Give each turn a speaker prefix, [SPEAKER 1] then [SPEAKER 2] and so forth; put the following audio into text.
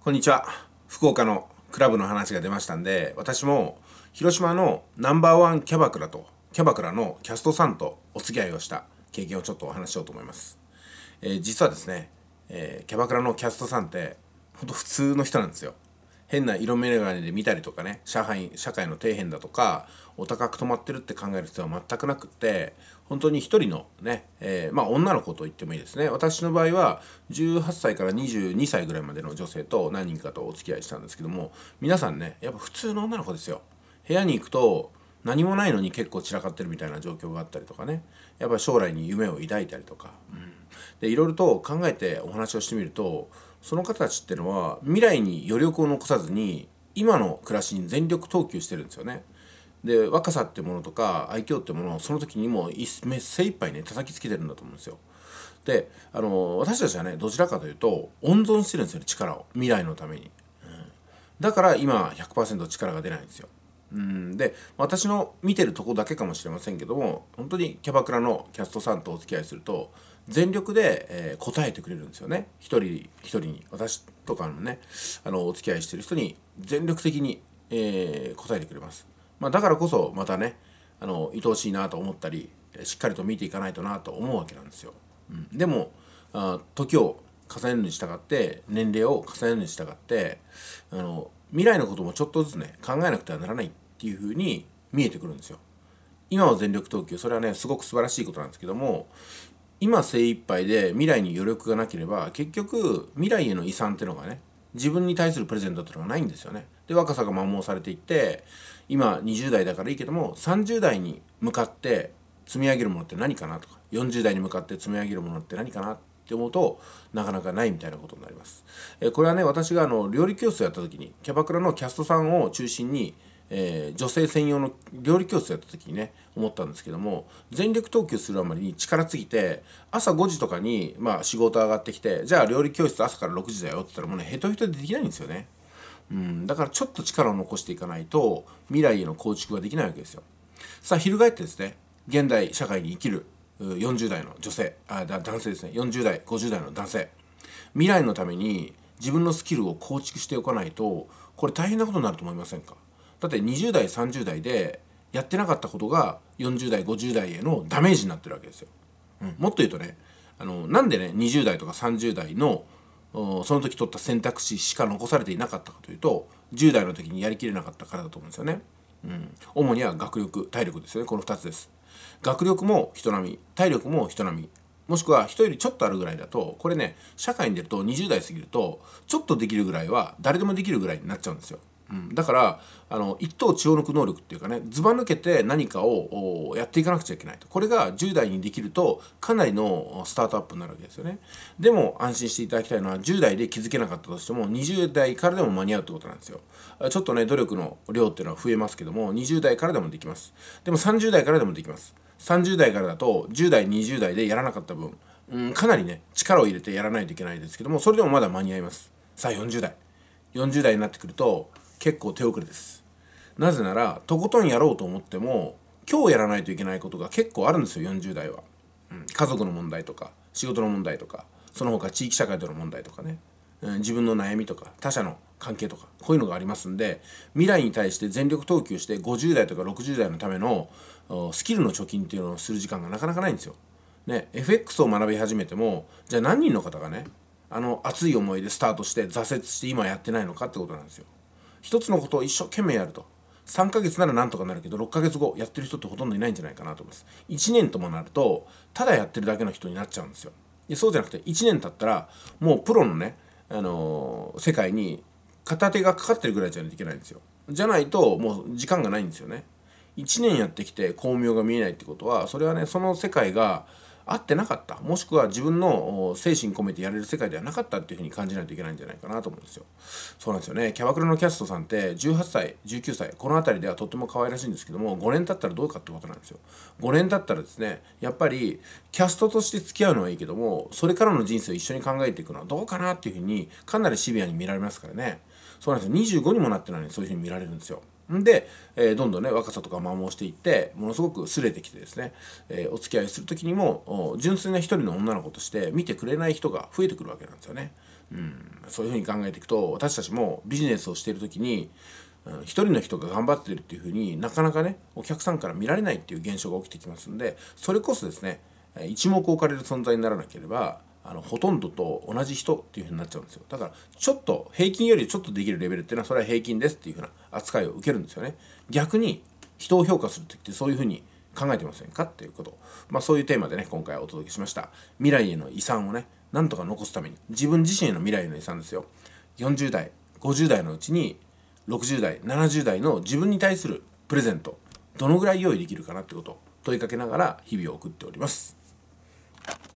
[SPEAKER 1] こんにちは福岡のクラブの話が出ましたんで私も広島のナンバーワンキャバクラとキャバクラのキャストさんとお付き合いをした経験をちょっとお話しようと思います、えー、実はですね、えー、キャバクラのキャストさんってほんと普通の人なんですよ変な色眼鏡で見たりとかね社会社会の底辺だとかお高く止まってるって考える必要は全くなくって本当に一人のね、えー、まあ女の子と言ってもいいですね私の場合は18歳から22歳ぐらいまでの女性と何人かとお付き合いしたんですけども皆さんねやっぱ普通の女の子ですよ部屋に行くと何もないのに結構散らかってるみたいな状況があったりとかねやっぱり将来に夢を抱いたりとか、うん、でいろいろと考えてお話をしてみるとその方たちってのは未来に余力を残さずに今の暮らしに全力投球してるんですよね。で若さってものとか愛嬌ってものをその時にも精一杯ね叩きつけてるんだと思うんですよ。であの私たちはねどちらかというと温存してるんですよね力を未来のために、うん、だから今100%力が出ないんですよ。うんで私の見てるとこだけかもしれませんけども本当にキャバクラのキャストさんとお付き合いすると全力で、えー、答えてくれるんですよね一人一人に私とかのねあのお付き合いしてる人に全力的に、えー、答えてくれます、まあ、だからこそまたねあの愛おしいなと思ったりしっかりと見ていかないとなと思うわけなんですよ、うん、でもあ時を重ねるに従って年齢を重ねるに従ってあの未来のこともちょっとずつね考えなくてはならないっていう風に見えてくるんですよ。今は全力投球それはねすごく素晴らしいことなんですけども今精一杯で未来に余力がなければ結局未来への遺産ってのがね自分に対するプレゼントってのがないんですよね。で若さが摩耗されていって今20代だからいいけども30代に向かって積み上げるものって何かなとか40代に向かって積み上げるものって何かなっって思うとなかなかないみたいなことになります。えこれはね私があの料理教室をやった時にキャバクラのキャストさんを中心に、えー、女性専用の料理教室やった時にね思ったんですけども全力投球するあまりに力すぎて朝5時とかに、まあ、仕事上がってきてじゃあ料理教室朝から6時だよって言ったらもうねヘトヘトでできないんですよね。うん、だからちょっと力を残していかないと未来への構築ができないわけですよ。さあ翻ってですね現代社会に生きる40代の女性あ男性ですね40代50代の男性未来のために自分のスキルを構築しておかないとこれ大変なことになると思いませんかだって20代30代でやってなかったことが40代50代へのダメージになってるわけですよ、うん、もっと言うとねあのなんでね20代とか30代のその時取った選択肢しか残されていなかったかというと10代の時にやりきれなかったからだと思うんですよね、うん、主には学力体力ですよねこの2つです学力も人並み体力も人並みもしくは人よりちょっとあるぐらいだとこれね社会に出ると20代過ぎるとちょっとできるぐらいは誰でもできるぐらいになっちゃうんですよ。うん、だからあの一等血を抜く能力っていうかねずば抜けて何かをやっていかなくちゃいけないとこれが10代にできるとかなりのスタートアップになるわけですよねでも安心していただきたいのは10代で気づけなかったとしても20代からでも間に合うってことなんですよちょっとね努力の量っていうのは増えますけども20代からでもできますでも30代からでもできます30代からだと10代20代でやらなかった分、うん、かなりね力を入れてやらないといけないですけどもそれでもまだ間に合いますさあ40代40代になってくると結構手遅れです。なぜなら、とことんやろうと思っても、今日やらないといけないことが結構あるんですよ、40代は。うん、家族の問題とか、仕事の問題とか、その他地域社会との問題とかね、うん、自分の悩みとか、他者の関係とか、こういうのがありますんで、未来に対して全力投球して、50代とか60代のためのスキルの貯金っていうのをする時間がなかなかないんですよ。ね、FX を学び始めても、じゃあ何人の方がね、あの熱い思いでスタートして挫折して今やってないのかってことなんですよ。一つのことを一生懸命やると3ヶ月ならなんとかなるけど6ヶ月後やってる人ってほとんどいないんじゃないかなと思います1年ともなるとただやってるだけの人になっちゃうんですよでそうじゃなくて1年経ったらもうプロのね、あのー、世界に片手がかかってるぐらいじゃないといけないんですよじゃないともう時間がないんですよね1年やってきて巧妙が見えないってことはそれはねその世界が合ってなかったもしくは自分の精神込めてやれる世界ではなかったっていうふうに感じないといけないんじゃないかなと思うんですよそうなんですよねキャバクラのキャストさんって18歳19歳この辺りではとっても可愛らしいんですけども5年経ったらどうかってことなんですよ5年経ったらですねやっぱりキャストとして付き合うのはいいけどもそれからの人生を一緒に考えていくのはどうかなっていうふうにかなりシビアに見られますからねそうなんですよ25にもなってないのにそういうふうに見られるんですよ。で、えー、どんどんね若さとか摩耗していってものすごく擦れてきてですね、えー、お付き合いする時にも純粋な一人の女の子として見てくれない人が増えてくるわけなんですよね。うん、そういうふうに考えていくと私たちもビジネスをしている時に一、うん、人の人が頑張ってるっていうふうになかなかねお客さんから見られないっていう現象が起きてきますんでそれこそですね一目置かれる存在にならなければあのほとんどと同じ人っていう風になっちゃうんですよだからちょっと平均よりちょっとできるレベルっていうのはそれは平均ですっていう風な扱いを受けるんですよね逆に人を評価する時ってそういう風に考えてませんかっていうこと、まあ、そういうテーマでね今回お届けしました未来への遺産をねなんとか残すために自分自身への未来への遺産ですよ40代50代のうちに60代70代の自分に対するプレゼントどのぐらい用意できるかなってこと問いかけながら日々を送っております。